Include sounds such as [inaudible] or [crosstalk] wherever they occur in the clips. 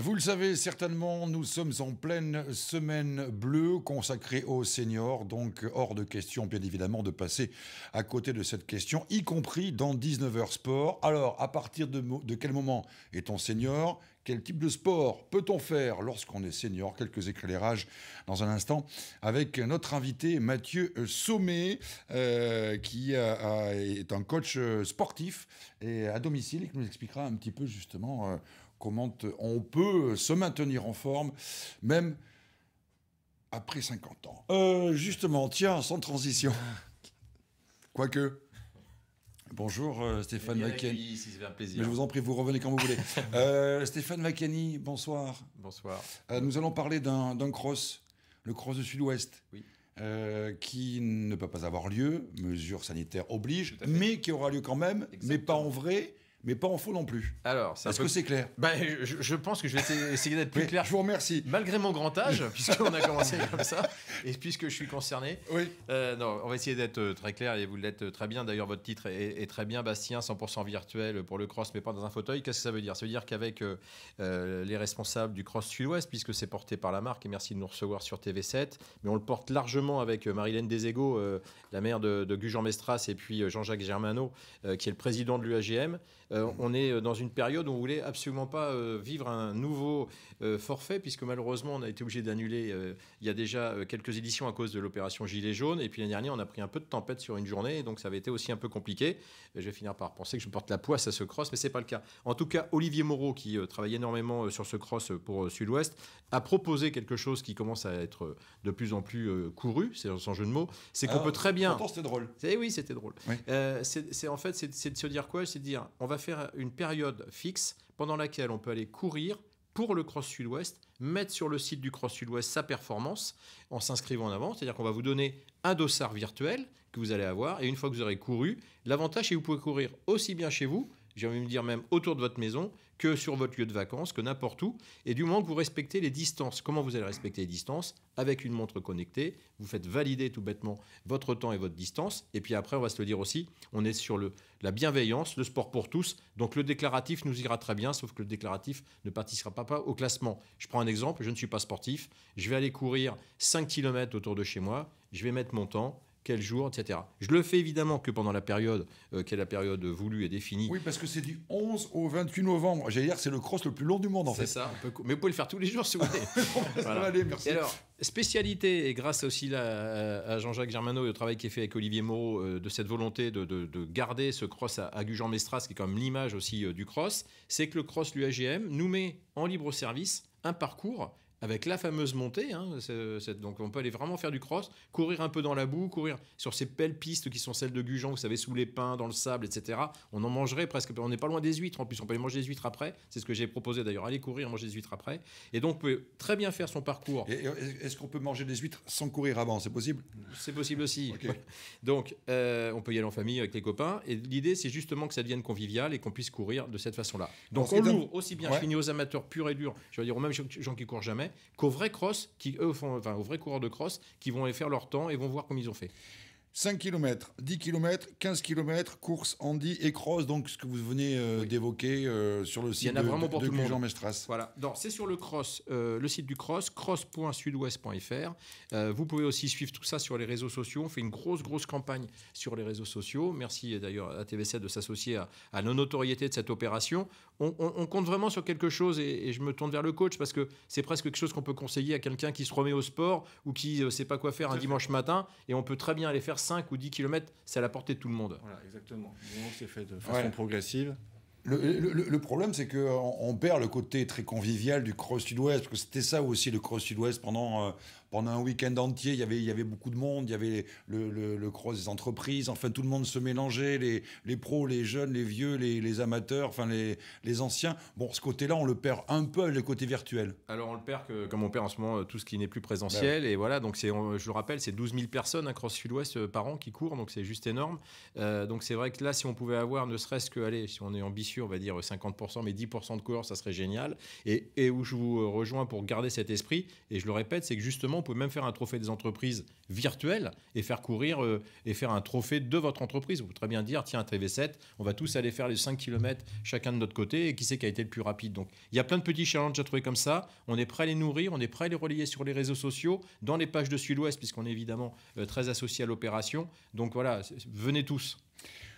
Vous le savez certainement, nous sommes en pleine semaine bleue consacrée aux seniors, donc hors de question bien évidemment de passer à côté de cette question, y compris dans 19h Sport. Alors, à partir de, de quel moment est-on senior Quel type de sport peut-on faire lorsqu'on est senior Quelques éclairages dans un instant avec notre invité Mathieu Sommet, euh, qui euh, euh, est un coach sportif et à domicile et qui nous expliquera un petit peu justement comment on peut se maintenir en forme, même après 50 ans. Euh, justement, tiens, sans transition. [laughs] Quoique. Bonjour euh, Stéphane Vacani. Si je vous en prie, vous revenez quand vous voulez. [laughs] Euh, Stéphane Vacani, bonsoir. Bonsoir. nous allons parler d'un cross, le cross de Sud-Ouest. qui ne peut pas avoir lieu, mesures sanitaires obligent, mais qui aura lieu quand même, mais pas en vrai, mais pas en faux non plus. Alors, est-ce que c'est clair Ben, je, pense que je vais essayer d'être plus clair. Je vous remercie. Malgré mon grand âge, [laughs] puisqu'on a commencé comme ça, et puisque je suis concerné. Oui. Euh, non, on va essayer d'être euh, très clair, et vous l'êtes euh, très bien. D'ailleurs, votre titre est, très bien, Bastien, 100% virtuel pour le cross, mais pas dans un fauteuil. Qu'est-ce que ça veut dire Ça veut dire qu'avec les responsables du cross sud-ouest, puisque c'est porté par la marque, et merci de nous recevoir sur TV7, mais on le porte largement avec Marilène Deségo, la mère de, de Gujan Mestras, et puis Jean-Jacques Germano, qui est le président de l'UAGM. Euh, on est euh, dans une période où on voulait absolument pas euh, vivre un nouveau forfait, puisque malheureusement, on a été obligé d'annuler il y a déjà quelques éditions à cause de l'opération Gilets jaunes. Et puis l'année dernière, on a pris un peu de tempête sur une journée, donc ça avait été aussi un peu compliqué. Je vais finir par penser que je porte la poisse à ce cross, mais c'est pas le cas. En tout cas, Olivier Moreau, qui travaille énormément sur ce cross pour Sud-Ouest, a proposé quelque chose qui commence à être de plus en plus couru, c'est sans jeu de mots, c'est qu'on ah, peut très bien. Eh c'était drôle. Oui, c'était drôle. c'est en fait, c'est de se dire quoi C'est de dire, on va faire une période fixe pendant laquelle on peut aller courir pour le cross sud-ouest, mettre sur le site du cross sud-ouest sa performance en s'inscrivant en avant. C'est-à-dire qu'on va vous donner un dossard virtuel que vous allez avoir et une fois que vous aurez couru, l'avantage c'est que vous pouvez courir aussi bien chez vous, j'ai envie de me dire même autour de votre maison, que sur votre lieu de vacances, que n'importe où. Et du moment que vous respectez les distances, comment vous allez respecter les distances Avec une montre connectée, vous faites valider tout bêtement votre temps et votre distance. Et puis après, on va se le dire aussi, on est sur le, la bienveillance, le sport pour tous. Donc le déclaratif nous ira très bien, sauf que le déclaratif ne participera pas au classement. Je prends un exemple, je ne suis pas sportif, je vais aller courir 5 km autour de chez moi, je vais mettre mon temps, quel jour, etc. Je le fais évidemment que pendant la période euh, la période voulue et définie. Oui, parce que c'est du 11 au 28 novembre. J'allais dire, c'est le cross le plus long du monde, en fait. C'est ça. Mais vous pouvez le faire tous les jours, si vous voulez. [laughs] voilà. aller, merci. alors, spécialité, et grâce aussi euh, à Jean-Jacques Germano et au travail qui est fait avec Olivier Moreau, euh, de cette volonté de, garder ce cross à, à mestras qui est quand même l'image aussi euh, du cross, c'est que le cross, l'UAGM, nous met en libre service un parcours avec la fameuse montée. Hein, donc on peut aller vraiment faire du cross, courir un peu dans la boue, courir sur ces belles pistes qui sont celles de Gujan, vous savez, sous les pins, dans le sable, etc. On en mangerait presque. On n'est pas loin des huîtres en plus, on peut aller manger des huîtres après. C'est ce que j'ai proposé d'ailleurs, aller courir, manger des huîtres après. Et donc on peut très bien faire son parcours. Est-ce qu'on peut manger des huîtres sans courir avant C'est possible C'est possible aussi. Donc euh, on peut y aller en famille avec les copains. Et l'idée, c'est justement que ça devienne convivial et qu'on puisse courir de cette façon-là. Donc on l'ouvre aussi bien fini aux amateurs purs et durs, je vais dire aux gens qui courent jamais, qu'aux vrais cross, qui coureurs de cross, qui vont aller faire leur temps et vont voir comment ils ont fait. 5 km, 10 km, 15 km, course handi et cross, donc ce que vous venez euh, d'évoquer euh, sur le site de, vraiment pour Jean Mestras. Voilà, c'est sur le cross, euh, le site du cross, cross.sudouest.fr. vous pouvez aussi suivre tout ça sur les réseaux sociaux. On fait une grosse, grosse campagne sur les réseaux sociaux. Merci d'ailleurs à TVC de s'associer à, nos notoriétés de cette opération. On, compte vraiment sur quelque chose et, je me tourne vers le coach parce que c'est presque quelque chose qu'on peut conseiller à quelqu'un qui se remet au sport ou qui ne sait pas quoi faire un dimanche matin et on peut très bien aller faire 5 ou 10 km, c'est à la portée de tout le monde. Voilà, exactement. c'est fait de façon progressive. Le, problème, c'est qu'on on perd le côté très convivial du cross sud-ouest, parce que c'était ça aussi le cross sud-ouest pendant, euh, a un week-end entier, il y avait, y avait beaucoup de monde, il y avait le, le, cross des entreprises, enfin tout le monde se mélangeait, les, pros, les jeunes, les vieux, les, amateurs, enfin les, les, anciens. Bon, ce côté-là, on le perd un peu, le côté virtuel. Alors on le perd que, comme on perd en ce moment euh, tout ce qui n'est plus présentiel, ben et voilà, donc c'est, je le rappelle, c'est 12 000 personnes, à cross sud-ouest euh, par an qui courent, donc c'est juste énorme. Euh, donc c'est vrai que là, si on pouvait avoir, ne serait-ce que, allez, si on est ambitieux, on va dire 50%, mais 10% de coureurs, ça serait génial. Et, et où je vous rejoins pour garder cet esprit, et je le répète, c'est que justement, on peut même faire un trophée des entreprises virtuelles et faire courir euh, et faire un trophée de votre entreprise. Vous pouvez très bien dire, tiens, un TV7, on va tous aller faire les 5 km chacun de notre côté et qui c'est qui a été le plus rapide. Donc il y a plein de petits challenges à trouver comme ça. On est prêt à les nourrir, on est prêt à les relayer sur les réseaux sociaux, dans les pages de Sud-Ouest, puisqu'on est évidemment euh, très associé à l'opération. Donc voilà, venez tous.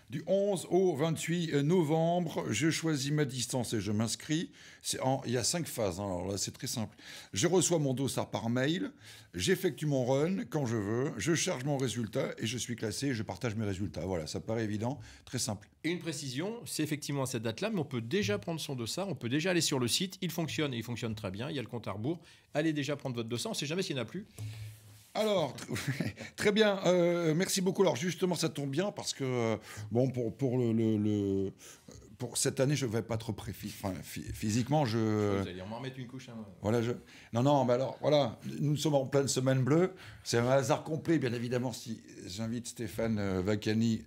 Du 11 au 28 novembre, je choisis ma distance et je m'inscris. Il y a cinq phases, hein, alors là c'est très simple. Je reçois mon dossard par mail, j'effectue mon run quand je veux, je charge mon résultat et je suis classé je partage mes résultats. Voilà, ça paraît évident, très simple. Et une précision, c'est effectivement à cette date-là, mais on peut déjà prendre son dossard, on peut déjà aller sur le site, il fonctionne et il fonctionne très bien, il y a le compte à rebours. Allez déjà prendre votre dossard, on ne sait jamais s'il n'y en a plus. Alors, [laughs] très bien. Euh, merci beaucoup. Alors, justement, ça tombe bien parce que, euh, bon, pour, pour le, pour cette année, je ne vais pas trop pré physiquement, je. Vous allez m'en remettre une couche. Hein. Voilà, je. Non, non, mais alors, voilà, nous sommes en pleine semaine bleue. C'est un hasard complet, bien évidemment, si j'invite Stéphane euh, Vacani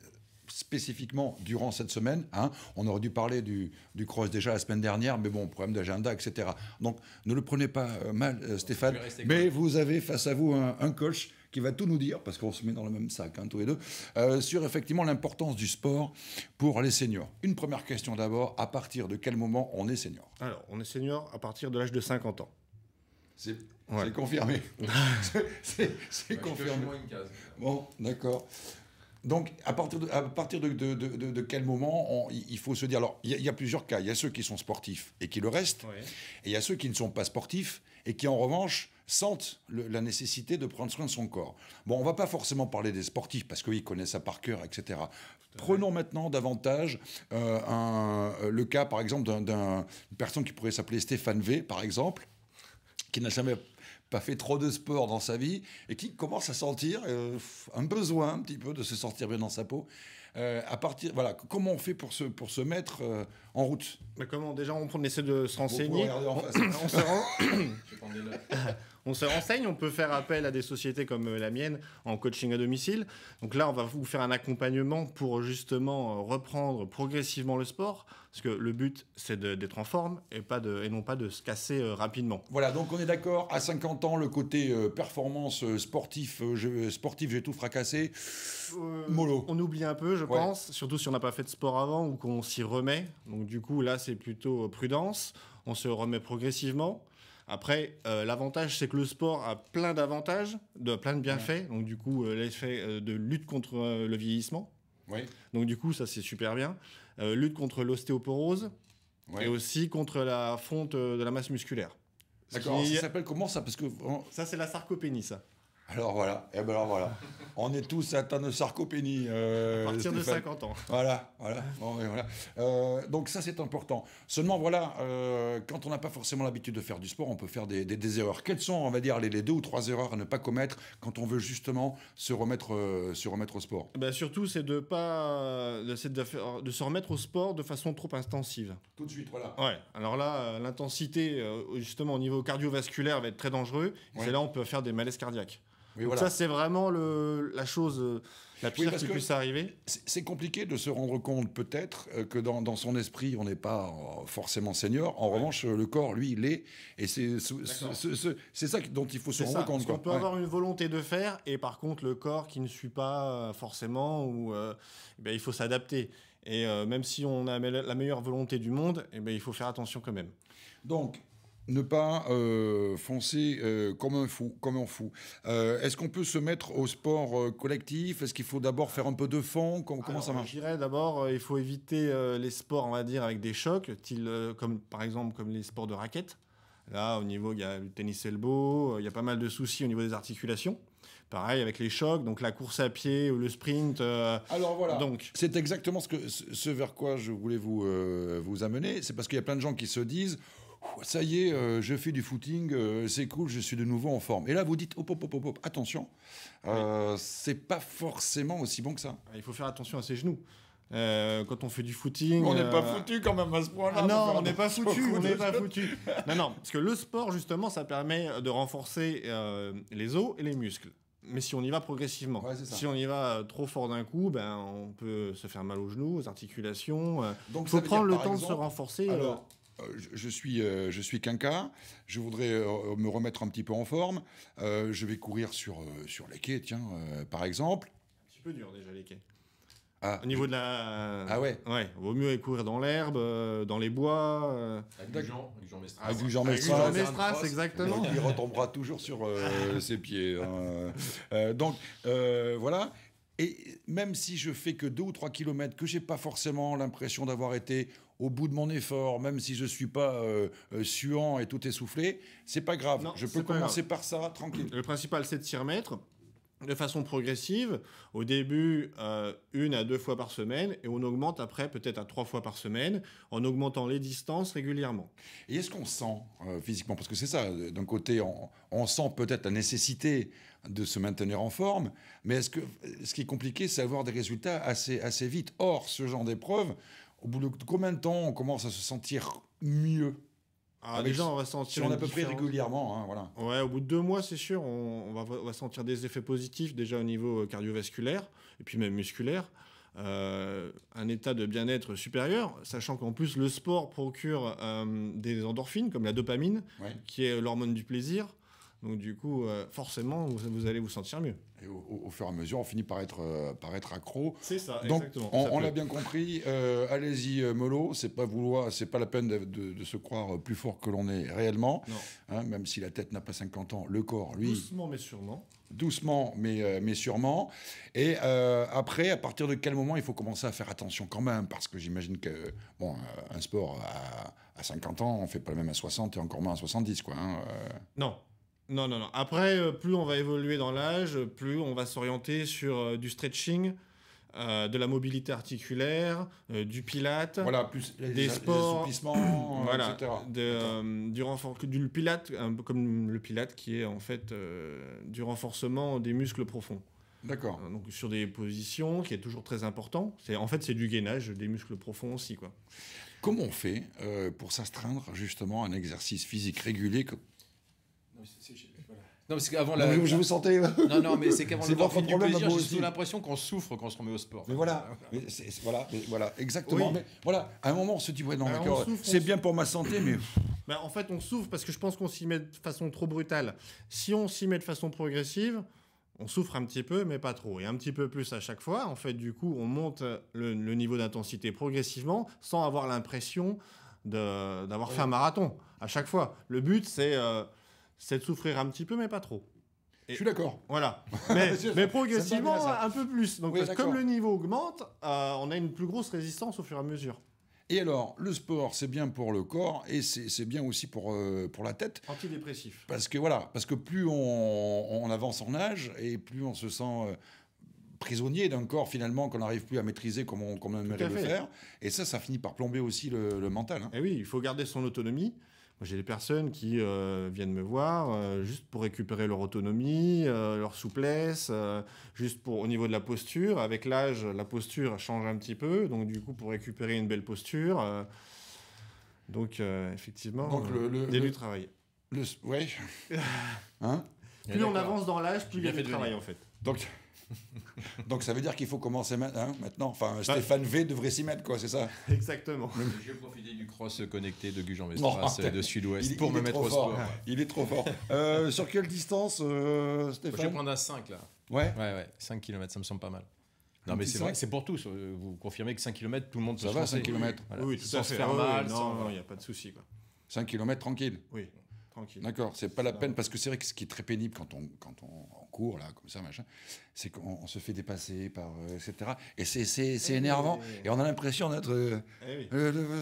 spécifiquement durant cette semaine. Hein. On aurait dû parler du, du cross déjà la semaine dernière, mais bon, problème d'agenda, etc. Donc ne le prenez pas euh, mal, euh, Stéphane, mais vous avez face à vous un, coach qui va tout nous dire, parce qu'on se met dans le même sac, hein, tous les deux, euh, sur effectivement l'importance du sport pour les seniors. Une première question d'abord, à partir de quel moment on est senior Alors, on est senior à partir de l'âge de 50 ans. C'est confirmé. c'est confirmé. Bon, d'accord. Donc, à partir de, à partir de, quel moment il faut se dire Alors, il y, a plusieurs cas. Il y a ceux qui sont sportifs et qui le restent, et il y a ceux qui ne sont pas sportifs et qui, en revanche, sentent la nécessité de prendre soin de son corps. Bon, on ne va pas forcément parler des sportifs parce qu'ils connaissent ça par cœur, etc. Prenons maintenant davantage euh, euh, le cas, par exemple, d'une personne qui pourrait s'appeler Stéphane V, par exemple, qui n'a jamais pas fait trop de sport dans sa vie et qui commence à sentir euh, un besoin un petit peu de se sentir bien dans sa peau. Euh, à partir, voilà, comment on fait pour se, pour se mettre euh, en route Mais comment Déjà, on essaie de se renseigner. On, on, [coughs] [coughs] [coughs] on se renseigne, on peut faire appel à des sociétés comme euh, la mienne en coaching à domicile. Donc là, on va vous faire un accompagnement pour justement euh, reprendre progressivement le sport, parce que le but, c'est d'être en forme et, non pas de se casser euh, rapidement. Voilà, donc on est d'accord, à 50 ans, le côté performance sportif, sportif j'ai tout fracassé, On oublie un peu, je pense, surtout si on n'a pas fait de sport avant ou qu'on s'y remet. Donc du coup, là, c'est plutôt prudence, on se remet progressivement. Après, euh, l'avantage, c'est que le sport a plein d'avantages, de plein de bienfaits. Donc, du coup, euh, l'effet euh, de lutte contre le vieillissement. Donc, du coup, ça, c'est super bien. lutte contre l'ostéoporose et aussi contre la fonte de la masse musculaire. D'accord. Ça s'appelle comment ça Parce que ça, c'est la sarcopénie, ça. Alors voilà, et eh ben voilà. [laughs] On est tous atteints de sarcopénie. Euh, à partir de 50 ans. Voilà, voilà. Euh, donc ça c'est important. Seulement voilà, euh, quand on n'a pas forcément l'habitude de faire du sport, on peut faire des, des, erreurs. Quelles sont, on va dire, les, deux ou trois erreurs à ne pas commettre quand on veut justement se remettre, se remettre au sport eh ben, Surtout c'est de pas, de, de se remettre au sport de façon trop intensive. Tout de suite, voilà. Ouais. Alors là, l'intensité justement au niveau cardiovasculaire va être très dangereux. Et là on peut faire des malaises cardiaques. Ça, c'est vraiment la chose euh, la pire qui puisse arriver. C'est compliqué de se rendre compte, peut-être, euh, que dans, son esprit, on n'est pas euh, forcément seigneur. En revanche, le corps, lui, il est. Et c'est ça dont il faut se rendre compte. On peut avoir une volonté de faire, et par contre, le corps qui ne suit pas forcément, ou eh ben, il faut s'adapter. Et même si on a la meilleure volonté du monde, et eh ben, il faut faire attention quand même. Donc, ne pas euh, foncer euh, comme un fou. Comme un fou. Euh, est-ce qu'on peut se mettre au sport collectif Est-ce qu'il faut d'abord faire un peu de fond Comment, commence ça marche Je dirais d'abord, il faut éviter les sports, on va dire, avec des chocs, comme, par exemple comme les sports de raquettes. Là, au niveau, il y a le tennis elbow, il y a pas mal de soucis au niveau des articulations. Pareil avec les chocs, donc la course à pied ou le sprint. Alors voilà, donc c'est exactement ce vers quoi je voulais vous vous amener. C'est parce qu'il y a plein de gens qui se disent ça y est, euh, je fais du footing, euh, c'est cool, je suis de nouveau en forme. Et là, vous dites, attention, euh, c'est pas forcément aussi bon que ça. Il faut faire attention à ses genoux. quand on fait du footing, on n'est pas foutu quand même à ce point-là. Ah non, on n'est pas foutu, on n'est pas foutu. [laughs] non, non, parce que le sport justement, ça permet de renforcer les os et les muscles. Mais si on y va progressivement, si on y va trop fort d'un coup, ben on peut se faire mal aux genoux, aux articulations. il faut prendre le temps de se renforcer. Euh, je suis, euh, je suis je voudrais euh, me remettre un petit peu en forme, je vais courir sur, sur les quais, tiens, par exemple. Un petit peu dur déjà les quais. Ah, Au niveau de la. Ah ouais Ouais, vaut mieux courir dans l'herbe, dans les bois. Euh... Avec du Jean, Mestras. Avec du Jean Mestras, exactement. il retombera toujours sur [laughs] ses pieds. Hein. donc, voilà. Et même si je fais que 2 ou 3 kilomètres, que j'ai pas forcément l'impression d'avoir été au bout de mon effort, même si je suis pas euh, euh, suant et tout essoufflé, c'est pas grave. je peux commencer par ça, tranquille. Le principal, c'est de s'y remettre de façon progressive. Au début, euh, une à deux fois par semaine, et on augmente après peut-être à trois fois par semaine, en augmentant les distances régulièrement. Et est-ce qu'on sent physiquement, parce que c'est ça, d'un côté, on, sent peut-être la nécessité de se maintenir en forme, mais est-ce que ce qui est compliqué, c'est avoir des résultats assez, assez vite. Or, ce genre d'épreuve, au bout de combien de temps on commence à se sentir mieux ah, déjà, on va sentir. on à peu près régulièrement, hein, voilà. au bout de deux mois, c'est sûr, on, va, sentir des effets positifs déjà au niveau euh, cardiovasculaire et puis même musculaire. Euh, un état de bien-être supérieur, sachant qu'en plus le sport procure euh, des endorphines comme la dopamine, qui est l'hormone du plaisir, donc du coup, euh, forcément, vous, allez vous sentir mieux. Et au, fur et à mesure, on finit par être, euh, par être accro. C'est ça, Donc, exactement. On, l'a bien compris. Euh, allez-y, mollo. C'est pas vouloir, c'est pas la peine de, de, se croire plus fort que l'on est réellement. Hein, même si la tête n'a pas 50 ans, le corps, lui. Doucement mais sûrement. Doucement mais, mais sûrement. Et après, à partir de quel moment il faut commencer à faire attention quand même Parce que j'imagine que bon, un sport à, à, 50 ans, on fait pas le même à 60 et encore moins à 70, quoi. Hein, non. Non, non, non. Après, euh, plus on va évoluer dans l'âge, plus on va s'orienter sur euh, du stretching. Euh, de la mobilité articulaire, du pilate, voilà, plus des sports, [clears throat] voilà, etc. du, renfort, du pilate, comme le pilate qui est en fait du renforcement des muscles profonds. D'accord. donc sur des positions qui est toujours très important. C'est en fait c'est du gainage des muscles profonds aussi quoi. Comment on fait pour s'astreindre justement à un exercice physique régulier non, parce qu'avant la. Je, je vous sentais. Euh, non, non, mais c'est qu'avant [laughs] le j'ai l'impression qu'on souffre quand on se remet au sport. Mais voilà, [laughs] voilà, voilà, exactement. voilà, à un moment, on se dit, ouais, non, d'accord, bah, c'est bien pour ma santé, mais. Bah, en fait, on souffre parce que je pense qu'on s'y met de façon trop brutale. Si on s'y met de façon progressive, on souffre un petit peu, mais pas trop. Et un petit peu plus à chaque fois. En fait, du coup, on monte le, niveau d'intensité progressivement sans avoir l'impression d'avoir fait un marathon à chaque fois. Le but, c'est. Euh, c'est de souffrir un petit peu, mais pas trop. je suis d'accord. Voilà. [laughs] Mais, progressivement, un peu plus. Donc, comme le niveau augmente, euh, on a une plus grosse résistance au fur et à mesure. Et alors, le sport, c'est bien pour le corps et c'est bien aussi pour, euh, pour la tête. Antidépressif. Parce que voilà, parce que plus on, avance en âge et plus on se sent euh, prisonnier d'un corps finalement qu'on n'arrive plus à maîtriser comme on, comme aimerait le faire. Et ça, ça finit par plomber aussi le, mental. Et hein. eh oui, il faut garder son autonomie j'ai des personnes qui euh, viennent me voir euh, juste pour récupérer leur autonomie, euh, leur souplesse, juste pour au niveau de la posture. Avec l'âge, la posture change un petit peu, donc du coup pour récupérer une belle posture. donc effectivement, donc le, du travail. [laughs] Hein plus on avance dans l'âge, plus il y a travail en fait. Donc [laughs] Donc ça veut dire qu'il faut commencer maintenant. Hein, maintenant. Enfin, bah. Stéphane V devrait s'y mettre, quoi, c'est ça Exactement. Je vais profiter du cross connecté de Gujan Mestras euh, de Sud-Ouest pour me mettre au sport. [laughs] Il est trop fort. Euh, sur quelle distance, euh, Stéphane Je vais prendre un 5 là. Ouais. Ouais, ouais. 5 km, ça me semble pas mal. Non, mais c'est vrai que c'est pour tous. Vous confirmez que 5 km, tout le monde ça va, 5 km. Oui, tout fait. Ah mal. non, il n'y a pas de souci. 5 km tranquille. Oui. D'accord, c'est pas la peine, parce que c'est vrai que ce qui est très pénible quand on, quand on en là, comme ça, machin, c'est qu'on se fait dépasser par. Euh, etc. Et c'est eh énervant, et, on a l'impression d'être. Euh, eh euh,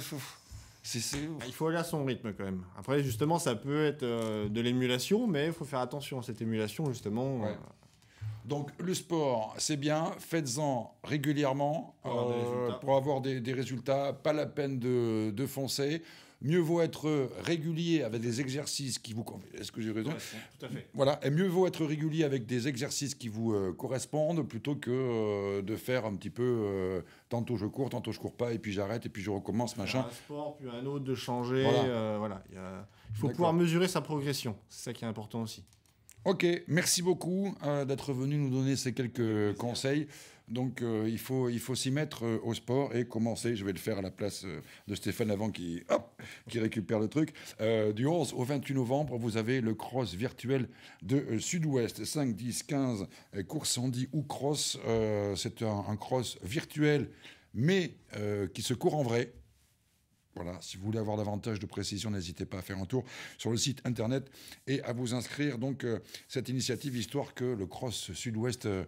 c'est Il faut aller à son rythme quand même. Après, justement, ça peut être de l'émulation, mais il faut faire attention à cette émulation, justement. Donc le sport, c'est bien, faites-en régulièrement pour avoir, des, euh, résultats, pas la peine de, foncer mieux vaut être régulier avec des exercices qui vous est-ce que j'ai raison tout à fait. voilà et mieux vaut être régulier avec des exercices qui vous euh, correspondent plutôt que euh, de faire un petit peu tantôt je cours tantôt je cours pas et puis j'arrête et puis je recommence machin un sport puis un autre de changer voilà. il faut pouvoir mesurer sa progression c'est ça qui est important aussi Ok, merci beaucoup euh, d'être venu nous donner ces quelques conseils. Donc euh, il faut, il faut s'y mettre euh, au sport et commencer, je vais le faire à la place de Stéphane avant qui, récupère le truc. du 11 au 28 novembre, vous avez le cross virtuel de Sud-Ouest, 5, 10, 15, course 110 ou cross. C'est un, un, cross virtuel mais qui se court en vrai. Voilà, si vous voulez avoir davantage de précision, n'hésitez pas à faire un tour sur le site internet et à vous inscrire. Donc, euh, cette initiative, histoire que le cross sud-ouest euh,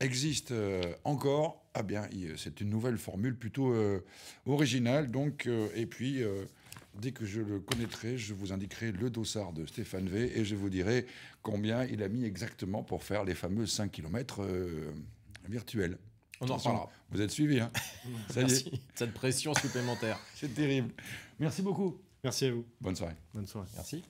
existe euh, encore, ah bien, c'est une nouvelle formule plutôt originale. et puis, dès que je le connaîtrai, je vous indiquerai le dossard de Stéphane V et je vous dirai combien il a mis exactement pour faire les fameux 5 km virtuels. On en reparlera. Vous êtes suivi, hein. [laughs] Cette pression supplémentaire. [laughs] C'est terrible. Merci beaucoup. Merci à vous. Bonne soirée. Bonne soirée. Merci.